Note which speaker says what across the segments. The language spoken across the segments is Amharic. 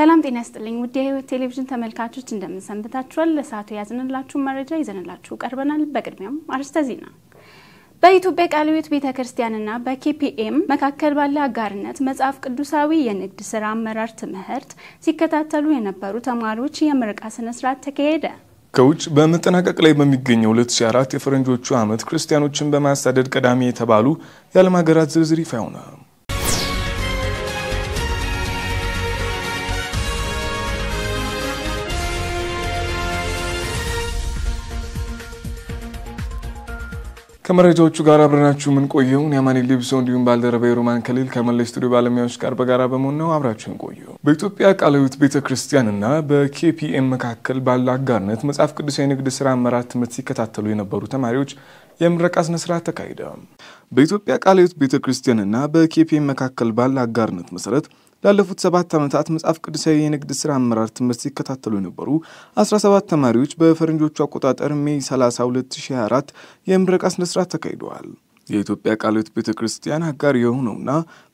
Speaker 1: ሰላም ጤና ይስጥልኝ ውድ የህይወት ቴሌቪዥን ተመልካቾች እንደምንሰንብታችኋል። ለሰዓቱ የያዝንላችሁን መረጃ ይዘንላችሁ ቀርበናል። በቅድሚያም አርዕስተ ዜና። በኢትዮጵያ ቃለ ሕይወት ቤተ ክርስቲያንና በኬፒኤም መካከል ባለ አጋርነት መጽሐፍ ቅዱሳዊ የንግድ ስራ አመራር ትምህርት ሲከታተሉ የነበሩ ተማሪዎች የምረቃ ስነ ስርዓት ተካሄደ።
Speaker 2: ከውጭ በመጠናቀቅ ላይ በሚገኘው 2004 የፈረንጆቹ ዓመት ክርስቲያኖችን በማሳደድ ቀዳሚ የተባሉ የዓለም ሀገራት ዝርዝር ይፋ ይሆናል። ከመረጃዎቹ ጋር አብረናችሁ የምንቆየውን የአማኒ ሊብሶ እንዲሁም ባልደረባ ሮማን ከሊል ከመለ ስቱዲዮ ባለሙያዎች ጋር በጋራ በመሆን ነው። አብራችሁን ቆዩ። በኢትዮጵያ ቃለ ሕይወት ቤተ ክርስቲያንና በኬፒኤም መካከል ባለ አጋርነት መጽሐፍ ቅዱስ የንግድ ስራ አመራር ትምህርት ሲከታተሉ የነበሩ ተማሪዎች የምረቃ ስነስርዓት ተካሂደ። በኢትዮጵያ ቃለ ሕይወት ቤተ ክርስቲያንና በኬፒኤም መካከል ባለ አጋርነት መሰረት ላለፉት ሰባት ዓመታት መጽሐፍ ቅዱሳዊ የንግድ ሥራ አመራር ትምህርት ሲከታተሉ የነበሩ 17 ተማሪዎች በፈረንጆቹ አቆጣጠር ሜይ 30 2024 የምረቃ ሥነ ሥርዓት ተካሂደዋል። የኢትዮጵያ ቃለ ሕይወት ቤተ ክርስቲያን አጋር የሆነውና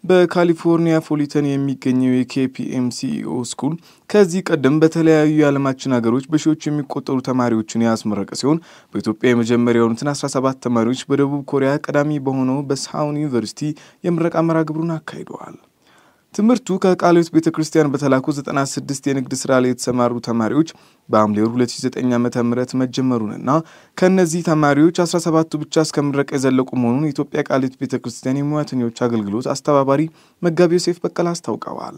Speaker 2: በካሊፎርኒያ ፎሊተን የሚገኘው የኬፒኤም ሲኢኦ ስኩል ከዚህ ቀደም በተለያዩ የዓለማችን ሀገሮች በሺዎች የሚቆጠሩ ተማሪዎችን ያስመረቀ ሲሆን በኢትዮጵያ የመጀመሪያ የሆኑትን 17 ተማሪዎች በደቡብ ኮሪያ ቀዳሚ በሆነው በሳውን ዩኒቨርሲቲ የምረቃ መርሃ ግብሩን አካሂደዋል። ትምህርቱ ከቃሊዮት ቤተ ክርስቲያን በተላኩ 96 የንግድ ስራ ላይ የተሰማሩ ተማሪዎች በሐምሌ 209 2009 ዓ ም መጀመሩንና ከእነዚህ ተማሪዎች 17ቱ ብቻ እስከ ምረቃ የዘለቁ መሆኑን የኢትዮጵያ ቃሊዮት ቤተ ክርስቲያን የሙያተኞች አገልግሎት አስተባባሪ መጋቢ ዮሴፍ በቀለ አስታውቀዋል።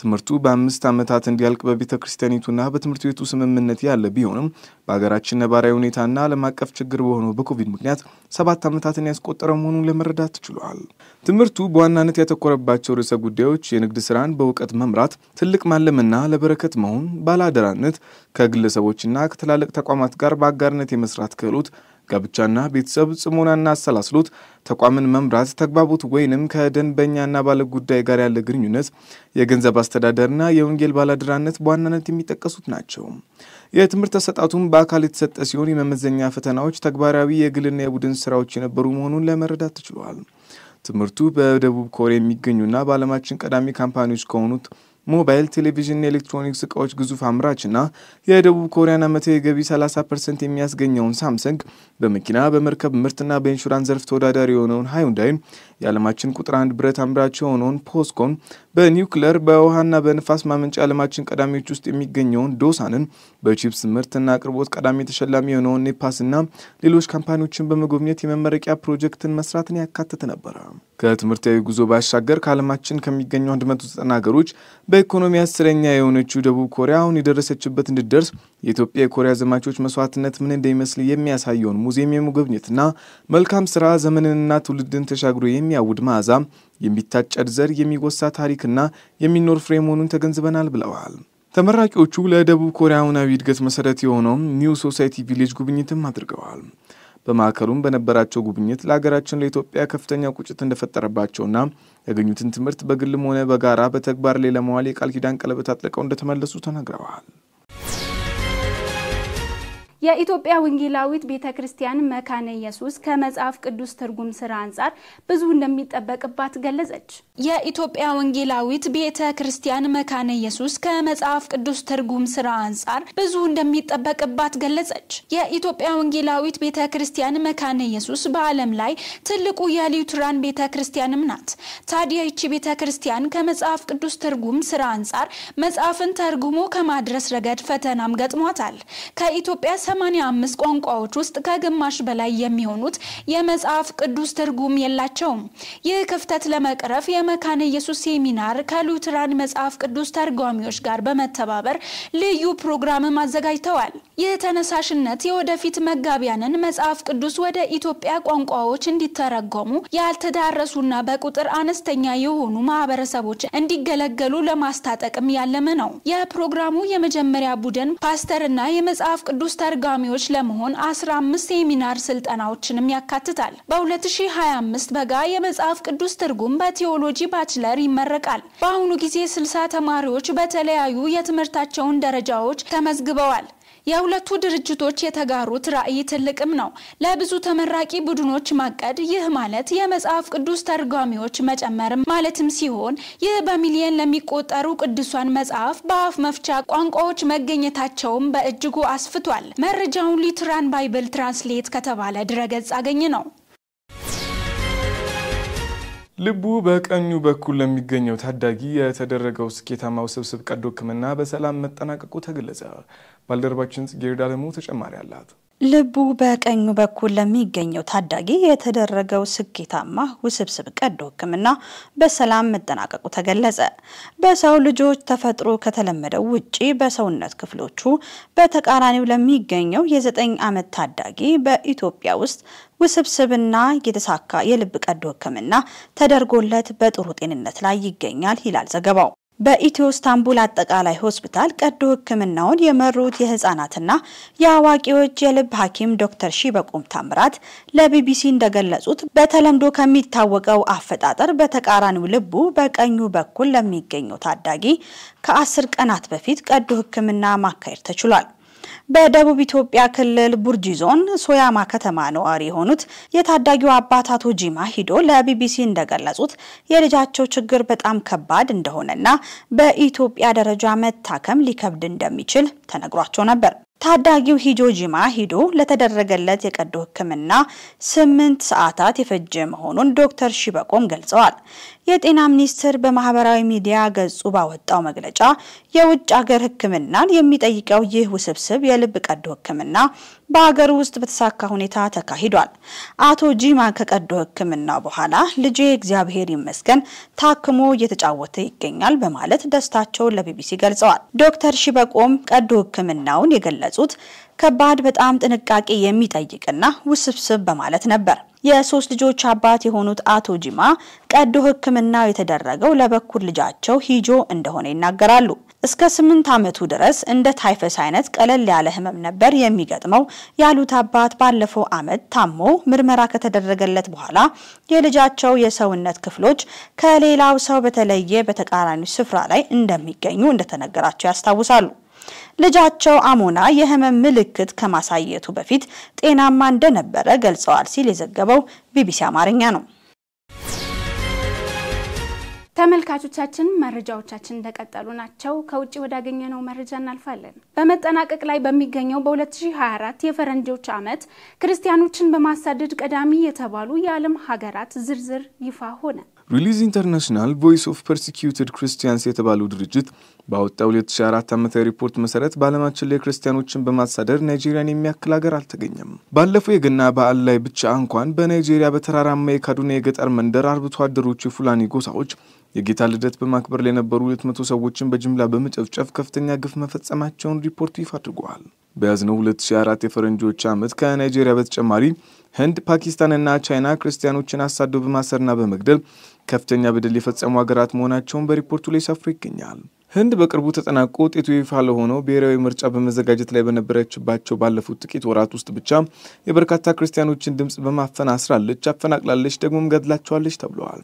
Speaker 2: ትምህርቱ በአምስት ዓመታት እንዲያልቅ በቤተ ክርስቲያኒቱና በትምህርት ቤቱ ስምምነት ያለ ቢሆንም በሀገራችን ነባራዊ ሁኔታና ዓለም አቀፍ ችግር በሆነው በኮቪድ ምክንያት ሰባት ዓመታትን ያስቆጠረ መሆኑን ለመረዳት ችሏል። ትምህርቱ በዋናነት ያተኮረባቸው ርዕሰ ጉዳዮች የንግድ ስራን በእውቀት መምራት፣ ትልቅ ማለምና ለበረከት መሆን፣ ባለአደራነት፣ ከግለሰቦችና ከትላልቅ ተቋማት ጋር በአጋርነት የመስራት ክህሎት ጋብቻና ቤተሰብ ጽሞናና አሰላስሎት ተቋምን መምራት፣ ተግባቦት ወይንም ከደንበኛና ባለጉዳይ ጋር ያለ ግንኙነት፣ የገንዘብ አስተዳደርና የወንጌል ባላድራነት በዋናነት የሚጠቀሱት ናቸው። የትምህርት ተሰጣቱም በአካል የተሰጠ ሲሆን የመመዘኛ ፈተናዎች ተግባራዊ የግልና የቡድን ስራዎች የነበሩ መሆኑን ለመረዳት ተችሏል። ትምህርቱ በደቡብ ኮሪያ የሚገኙና በዓለማችን ቀዳሚ ካምፓኒዎች ከሆኑት ሞባይል፣ ቴሌቪዥንና ኤሌክትሮኒክስ እቃዎች ግዙፍ አምራች እና የደቡብ ኮሪያን ዓመታዊ ገቢ 30 ፐርሰንት የሚያስገኘውን ሳምሰንግ በመኪና በመርከብ ምርትና በኢንሹራንስ ዘርፍ ተወዳዳሪ የሆነውን ሃዩንዳይን፣ የዓለማችን ቁጥር አንድ ብረት አምራች የሆነውን ፖስኮን በኒውክለር በውሃና በንፋስ ማመንጫ ዓለማችን ቀዳሚዎች ውስጥ የሚገኘውን ዶሳንን በቺፕስ ምርትና አቅርቦት ቀዳሚ ተሸላሚ የሆነውን ኔፓስና ሌሎች ካምፓኒዎችን በመጎብኘት የመመረቂያ ፕሮጀክትን መስራትን ያካተተ ነበረ። ከትምህርታዊ ጉዞ ባሻገር ከዓለማችን ከሚገኙ 190 ሀገሮች በኢኮኖሚ አስረኛ የሆነችው ደቡብ ኮሪያ አሁን የደረሰችበት እንድደርስ የኢትዮጵያ የኮሪያ ዘማቾች መስዋዕትነት ምን እንደሚመስል የሚያሳየውን ሙዚየም የመጎብኘትና መልካም ስራ ዘመንንና ትውልድን ተሻግሮ የሚያውድ መዓዛ፣ የሚታጨድ ዘር፣ የሚወሳ ታሪክና የሚኖር ፍሬ መሆኑን ተገንዝበናል ብለዋል። ተመራቂዎቹ ለደቡብ ኮሪያውያናዊ እድገት መሰረት የሆነውም ኒው ሶሳይቲ ቪሌጅ ጉብኝትም አድርገዋል። በማዕከሉም በነበራቸው ጉብኝት ለሀገራችን ለኢትዮጵያ ከፍተኛ ቁጭት እንደፈጠረባቸውና ያገኙትን ትምህርት በግልም ሆነ በጋራ በተግባር ላይ ለመዋል የቃል ኪዳን ቀለበት አጥልቀው እንደተመለሱ ተናግረዋል።
Speaker 1: የኢትዮጵያ ወንጌላዊት ቤተ ክርስቲያን መካነ ኢየሱስ ከመጽሐፍ ቅዱስ ትርጉም ስራ አንጻር ብዙ እንደሚጠበቅባት ገለጸች። የኢትዮጵያ ወንጌላዊት ቤተ ክርስቲያን መካነ ኢየሱስ ከመጽሐፍ ቅዱስ ትርጉም ስራ አንጻር ብዙ እንደሚጠበቅባት ገለጸች። የኢትዮጵያ ወንጌላዊት ቤተ ክርስቲያን መካነ ኢየሱስ በዓለም ላይ ትልቁ የሊውትራን ቤተ ክርስቲያንም ናት። ታዲያ ይቺ ቤተ ክርስቲያን ከመጽሐፍ ቅዱስ ትርጉም ስራ አንጻር መጽሐፍን ተርጉሞ ከማድረስ ረገድ ፈተናም ገጥሟታል። ከኢትዮጵያ 85 ቋንቋዎች ውስጥ ከግማሽ በላይ የሚሆኑት የመጽሐፍ ቅዱስ ትርጉም የላቸውም። ይህ ክፍተት ለመቅረፍ የመካነ ኢየሱስ ሴሚናር ከሉትራን መጽሐፍ ቅዱስ ተርጓሚዎች ጋር በመተባበር ልዩ ፕሮግራምም አዘጋጅተዋል። ይህ ተነሳሽነት የወደፊት መጋቢያንን መጽሐፍ ቅዱስ ወደ ኢትዮጵያ ቋንቋዎች እንዲተረጎሙ ያልተዳረሱና በቁጥር አነስተኛ የሆኑ ማህበረሰቦች እንዲገለገሉ ለማስታጠቅም ያለመ ነው። የፕሮግራሙ የመጀመሪያ ቡድን ፓስተርና የመጽሐፍ ቅዱስ ተርጓ ተርጓሚዎች ለመሆን 15 ሴሚናር ስልጠናዎችንም ያካትታል። በ2025 በጋ የመጽሐፍ ቅዱስ ትርጉም በቴዎሎጂ ባችለር ይመረቃል። በአሁኑ ጊዜ 60 ተማሪዎች በተለያዩ የትምህርታቸውን ደረጃዎች ተመዝግበዋል። የሁለቱ ድርጅቶች የተጋሩት ራዕይ ትልቅም ነው። ለብዙ ተመራቂ ቡድኖች ማቀድ፣ ይህ ማለት የመጽሐፍ ቅዱስ ተርጓሚዎች መጨመር ማለትም ሲሆን ይህ በሚሊየን ለሚቆጠሩ ቅዱሳን መጽሐፍ በአፍ መፍቻ ቋንቋዎች መገኘታቸውም በእጅጉ አስፍቷል። መረጃውን ሊትራን ባይብል ትራንስሌት ከተባለ ድረገጽ አገኝ ነው።
Speaker 2: ልቡ በቀኙ በኩል ለሚገኘው ታዳጊ የተደረገው ስኬታማ ውስብስብ ቀዶ ሕክምና በሰላም መጠናቀቁ ተገለጸ። ባልደረባችን ጽጌረዳ አለሙ ተጨማሪ አላት።
Speaker 3: ልቡ በቀኙ በኩል ለሚገኘው ታዳጊ የተደረገው ስኬታማ ውስብስብ ቀዶ ሕክምና በሰላም መጠናቀቁ ተገለጸ። በሰው ልጆች ተፈጥሮ ከተለመደው ውጪ በሰውነት ክፍሎቹ በተቃራኒው ለሚገኘው የዘጠኝ ዓመት ታዳጊ በኢትዮጵያ ውስጥ ውስብስብና የተሳካ የልብ ቀዶ ሕክምና ተደርጎለት በጥሩ ጤንነት ላይ ይገኛል ይላል ዘገባው። በኢትዮ ስታንቡል አጠቃላይ ሆስፒታል ቀዶ ሕክምናውን የመሩት የህፃናትና የአዋቂዎች የልብ ሐኪም ዶክተር ሺበቁም ታምራት ለቢቢሲ እንደገለጹት በተለምዶ ከሚታወቀው አፈጣጠር በተቃራኒው ልቡ በቀኙ በኩል ለሚገኘው ታዳጊ ከአስር ቀናት በፊት ቀዶ ሕክምና ማካሄድ ተችሏል። በደቡብ ኢትዮጵያ ክልል ቡርጂ ዞን ሶያማ ከተማ ነዋሪ የሆኑት የታዳጊው አባት አቶ ጂማ ሂዶ ለቢቢሲ እንደገለጹት የልጃቸው ችግር በጣም ከባድ እንደሆነና በኢትዮጵያ ደረጃ መታከም ሊከብድ እንደሚችል ተነግሯቸው ነበር። ታዳጊው ሂጆ ጂማ ሂዶ ለተደረገለት የቀዶ ሕክምና ስምንት ሰዓታት የፈጀ መሆኑን ዶክተር ሺበቆም ገልጸዋል። የጤና ሚኒስቴር በማህበራዊ ሚዲያ ገጹ ባወጣው መግለጫ የውጭ ሀገር ሕክምናን የሚጠይቀው ይህ ውስብስብ የልብ ቀዶ ሕክምና በሀገር ውስጥ በተሳካ ሁኔታ ተካሂዷል። አቶ ጂማ ከቀዶ ሕክምና በኋላ ልጄ እግዚአብሔር ይመስገን ታክሞ እየተጫወተ ይገኛል በማለት ደስታቸውን ለቢቢሲ ገልጸዋል። ዶክተር ሺበቆም ቀዶ ሕክምናውን የገለ የገለጹት ከባድ በጣም ጥንቃቄ የሚጠይቅና ውስብስብ በማለት ነበር። የሶስት ልጆች አባት የሆኑት አቶ ጂማ ቀዶ ሕክምናው የተደረገው ለበኩር ልጃቸው ሂጆ እንደሆነ ይናገራሉ። እስከ ስምንት ዓመቱ ድረስ እንደ ታይፈስ አይነት ቀለል ያለ ህመም ነበር የሚገጥመው ያሉት አባት ባለፈው ዓመት ታሞ ምርመራ ከተደረገለት በኋላ የልጃቸው የሰውነት ክፍሎች ከሌላው ሰው በተለየ በተቃራኒ ስፍራ ላይ እንደሚገኙ እንደተነገራቸው ያስታውሳሉ። ልጃቸው አሞና የህመም ምልክት ከማሳየቱ በፊት ጤናማ እንደነበረ ገልጸዋል ሲል የዘገበው ቢቢሲ አማርኛ ነው።
Speaker 1: ተመልካቾቻችን መረጃዎቻችን እንደቀጠሉ ናቸው። ከውጭ ወዳገኘነው መረጃ እናልፋለን። በመጠናቀቅ ላይ በሚገኘው በ2024 የፈረንጆች ዓመት ክርስቲያኖችን በማሳደድ ቀዳሚ የተባሉ የዓለም ሀገራት ዝርዝር ይፋ ሆነ።
Speaker 2: ሪሊዝ ኢንተርናሽናል ቮይስ ኦፍ ፐርሲኪዩትድ ክርስቲያንስ የተባለው ድርጅት ባወጣው 2004 ዓመታዊ ሪፖርት መሰረት በዓለማችን ላይ ክርስቲያኖችን በማሳደድ ናይጄሪያን የሚያክል ሀገር አልተገኘም። ባለፈው የገና በዓል ላይ ብቻ እንኳን በናይጄሪያ በተራራማ የካዱና የገጠር መንደር አርብቶ አደሮች የፉላኒ ጎሳዎች የጌታ ልደት በማክበር ላይ የነበሩ 200 ሰዎችን በጅምላ በመጨፍጨፍ ከፍተኛ ግፍ መፈጸማቸውን ሪፖርቱ ይፋ አድርገዋል። በያዝነው 2024 የፈረንጆች ዓመት ከናይጄሪያ በተጨማሪ ህንድ፣ ፓኪስታንና ቻይና ክርስቲያኖችን አሳዶ በማሰርና በመግደል ከፍተኛ በደል የፈጸሙ ሀገራት መሆናቸውን በሪፖርቱ ላይ ሰፍሮ ይገኛል። ህንድ በቅርቡ ተጠናቆ ውጤቱ ይፋ ለሆነው ብሔራዊ ምርጫ በመዘጋጀት ላይ በነበረችባቸው ባለፉት ጥቂት ወራት ውስጥ ብቻ የበርካታ ክርስቲያኖችን ድምፅ በማፈን አስራለች፣ አፈናቅላለች፣ ደግሞም ገድላቸዋለች ተብለዋል።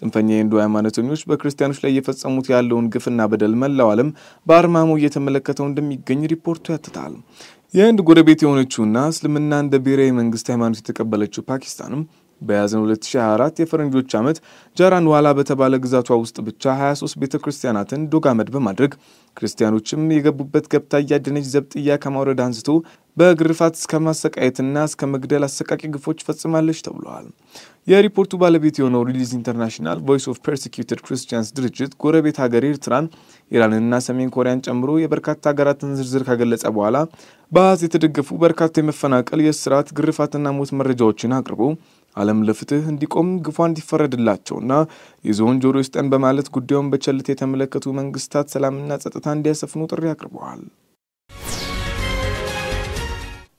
Speaker 2: ጽንፈኛ የህንዱ ሃይማኖተኞች በክርስቲያኖች ላይ እየፈጸሙት ያለውን ግፍና በደል መላው ዓለም በአርማሙ እየተመለከተው እንደሚገኝ ሪፖርቱ ያትታል። የህንድ ጎረቤት የሆነችውና እስልምና እንደ ብሔራዊ መንግስት ሃይማኖት የተቀበለችው ፓኪስታንም በያዝነው 2024 የፈረንጆች ዓመት ጃራን ዋላ በተባለ ግዛቷ ውስጥ ብቻ 23 ቤተ ክርስቲያናትን ዶግ በማድረግ ክርስቲያኖችም የገቡበት ገብታ እያደነች ዘብጥያ ከማውረድ አንስቶ በግርፋት እስከ ማሰቃየትና እስከ መግደል አሰቃቂ ግፎች ፈጽማለች ተብለዋል። የሪፖርቱ ባለቤት የሆነው ሪሊዝ ኢንተርናሽናል ቮይስ ኦፍ ፐርሲኪዩትድ ክርስቲያንስ ድርጅት ጎረቤት ሀገር ኤርትራን፣ ኢራንንና ሰሜን ኮሪያን ጨምሮ የበርካታ ሀገራትን ዝርዝር ካገለጸ በኋላ በአሃዝ የተደገፉ በርካታ የመፈናቀል፣ የስርዓት፣ ግርፋትና ሞት መረጃዎችን አቅርቦ ዓለም ለፍትህ እንዲቆም ግፏ እንዲፈረድላቸውና የዞን ጆሮ ይስጠን በማለት ጉዳዩን በቸልት የተመለከቱ መንግስታት ሰላምና ጸጥታ እንዲያሰፍኑ ጥሪ አቅርበዋል።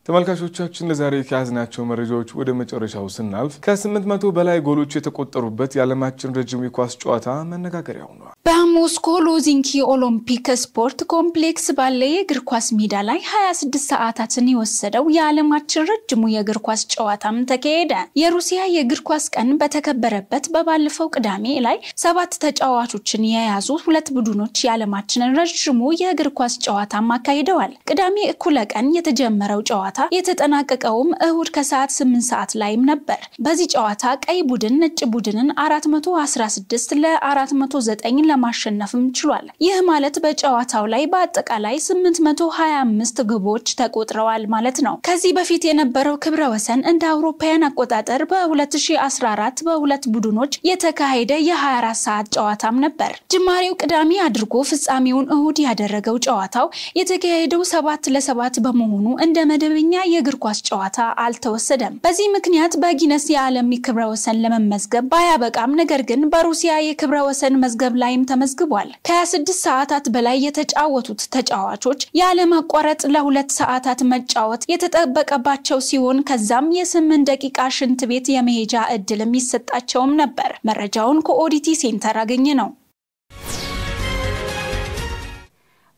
Speaker 2: ተመልካቾቻችን ለዛሬ ከያዝናቸው መረጃዎች ወደ መጨረሻው ስናልፍ ከ መቶ በላይ ጎሎች የተቆጠሩበት የዓለማችን ረጅም የኳስ ጨዋታ መነጋገሪያ ሆኗል።
Speaker 1: በሞስኮ ሎዚንኪ ኦሎምፒክ ስፖርት ኮምፕሌክስ ባለ የእግር ኳስ ሜዳ ላይ 26 ሰዓታትን የወሰደው የዓለማችን ረጅሙ የእግር ኳስ ጨዋታም ተካሄደ። የሩሲያ የእግር ኳስ ቀን በተከበረበት በባለፈው ቅዳሜ ላይ ሰባት ተጫዋቾችን የያዙ ሁለት ቡድኖች የዓለማችንን ረዥሙ የእግር ኳስ ጨዋታም አካሂደዋል። ቅዳሜ እኩለ ቀን የተጀመረው ጨዋታ ጨዋታ የተጠናቀቀውም እሁድ ከሰዓት 8 ሰዓት ላይም ነበር። በዚህ ጨዋታ ቀይ ቡድን ነጭ ቡድንን 416 ለ409 ለማሸነፍም ችሏል። ይህ ማለት በጨዋታው ላይ በአጠቃላይ 825 ግቦች ተቆጥረዋል ማለት ነው። ከዚህ በፊት የነበረው ክብረ ወሰን እንደ አውሮፓውያን አቆጣጠር በ2014 በሁለት ቡድኖች የተካሄደ የ24 ሰዓት ጨዋታም ነበር። ጅማሬው ቅዳሜ አድርጎ ፍጻሜውን እሁድ ያደረገው ጨዋታው የተካሄደው ሰባት ለሰባት በመሆኑ እንደ መደበኛ መደበኛ የእግር ኳስ ጨዋታ አልተወሰደም። በዚህ ምክንያት በጊነስ የዓለም ክብረ ወሰን ለመመዝገብ ባያበቃም ነገር ግን በሩሲያ የክብረ ወሰን መዝገብ ላይም ተመዝግቧል። ከ26 ሰዓታት በላይ የተጫወቱት ተጫዋቾች ያለማቋረጥ ለሁለት ሰዓታት መጫወት የተጠበቀባቸው ሲሆን ከዛም የስምንት ደቂቃ ሽንት ቤት የመሄጃ እድልም ይሰጣቸውም ነበር። መረጃውን ከኦዲቲ ሴንተር አገኘ ነው።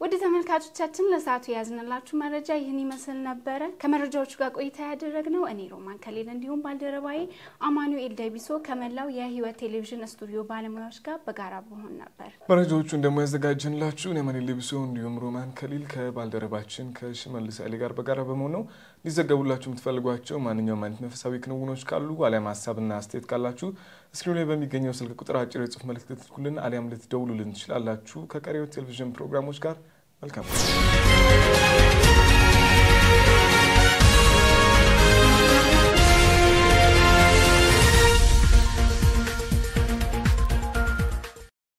Speaker 1: ውድ ተመልካቾቻችን ለሰዓቱ የያዝንላችሁ መረጃ ይህን ይመስል ነበረ። ከመረጃዎቹ ጋር ቆይታ ያደረግነው እኔ ሮማን ከሌለ እንዲሁም ባልደረባዬ አማኑኤል ደቢሶ ከመላው የህይወት ቴሌቪዥን ስቱዲዮ ባለሙያዎች ጋር በጋራ በሆን ነበር።
Speaker 2: መረጃዎቹን ደግሞ ያዘጋጀንላችሁ እኔ አማኑኤል ደቢሶ እንዲሁም ሮማን ከሊል ከባልደረባችን ከሽመልስ ጋር በጋራ በመሆን ነው። ሊዘገቡላችሁ የምትፈልጓቸው ማንኛውም አይነት መንፈሳዊ ክንውኖች ካሉ አሊያም ሀሳብና አስተያየት ካላችሁ እስክሪኑ ላይ በሚገኘው ስልክ ቁጥር አጭር የጽሁፍ መልእክት ልትልኩልን አሊያም ልትደውሉልን ትችላላችሁ። ከቀሪው ቴሌቪዥን ፕሮግራሞች ጋር መልካም